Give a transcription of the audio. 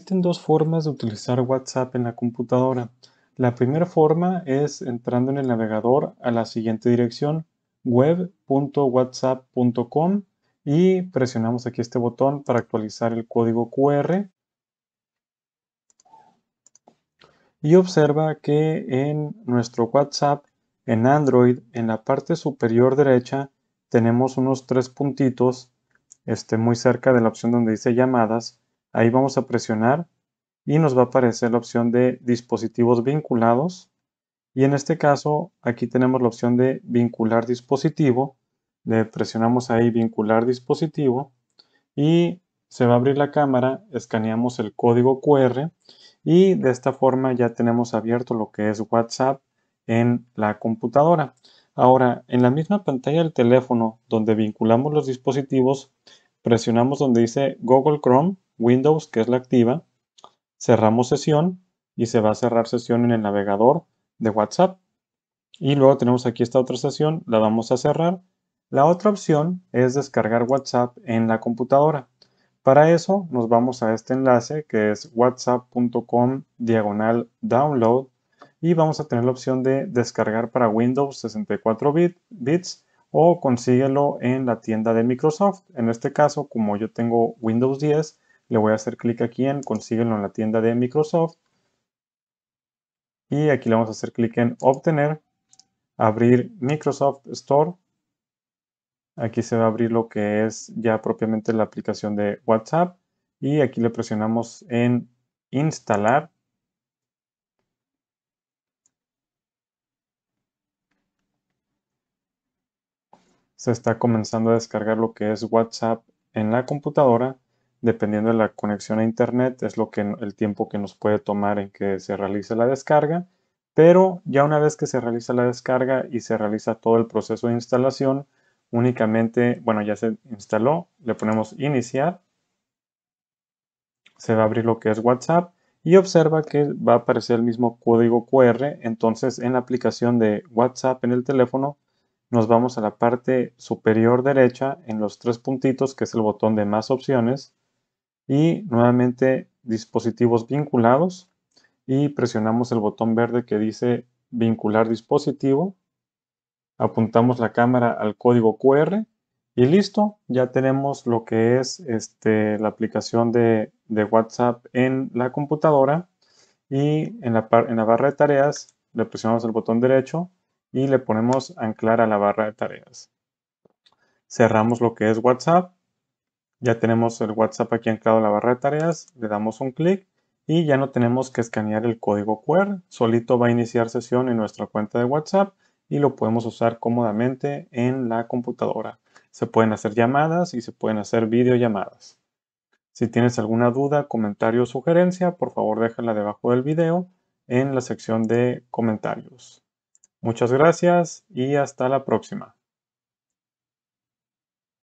Existen dos formas de utilizar WhatsApp en la computadora. La primera forma es entrando en el navegador a la siguiente dirección web.whatsapp.com y presionamos aquí este botón para actualizar el código QR. Y observa que en nuestro WhatsApp, en Android, en la parte superior derecha, tenemos unos tres puntitos este, muy cerca de la opción donde dice llamadas Ahí vamos a presionar y nos va a aparecer la opción de dispositivos vinculados. Y en este caso, aquí tenemos la opción de vincular dispositivo. Le presionamos ahí vincular dispositivo y se va a abrir la cámara, escaneamos el código QR y de esta forma ya tenemos abierto lo que es WhatsApp en la computadora. Ahora, en la misma pantalla del teléfono donde vinculamos los dispositivos, presionamos donde dice Google Chrome Windows, que es la activa, cerramos sesión y se va a cerrar sesión en el navegador de WhatsApp. Y luego tenemos aquí esta otra sesión, la vamos a cerrar. La otra opción es descargar WhatsApp en la computadora. Para eso nos vamos a este enlace que es whatsapp.com diagonal download y vamos a tener la opción de descargar para Windows 64 bits o consíguelo en la tienda de Microsoft. En este caso, como yo tengo Windows 10, le voy a hacer clic aquí en Consíguelo en la tienda de Microsoft. Y aquí le vamos a hacer clic en Obtener, Abrir Microsoft Store. Aquí se va a abrir lo que es ya propiamente la aplicación de WhatsApp. Y aquí le presionamos en Instalar. se está comenzando a descargar lo que es WhatsApp en la computadora dependiendo de la conexión a internet, es lo que el tiempo que nos puede tomar en que se realice la descarga. Pero ya una vez que se realiza la descarga y se realiza todo el proceso de instalación, únicamente, bueno, ya se instaló, le ponemos iniciar, se va a abrir lo que es WhatsApp y observa que va a aparecer el mismo código QR. Entonces, en la aplicación de WhatsApp en el teléfono, nos vamos a la parte superior derecha en los tres puntitos, que es el botón de más opciones y nuevamente dispositivos vinculados y presionamos el botón verde que dice vincular dispositivo, apuntamos la cámara al código QR y listo, ya tenemos lo que es este, la aplicación de, de, WhatsApp en la computadora y en la, en la barra de tareas le presionamos el botón derecho y le ponemos anclar a la barra de tareas. Cerramos lo que es WhatsApp ya tenemos el WhatsApp aquí anclado en la barra de tareas, le damos un clic y ya no tenemos que escanear el código QR, e solito va a iniciar sesión en nuestra cuenta de WhatsApp y lo podemos usar cómodamente en la computadora. Se pueden hacer llamadas y se pueden hacer videollamadas. Si tienes alguna duda, comentario o sugerencia, por favor déjala debajo del video en la sección de comentarios. Muchas gracias y hasta la próxima.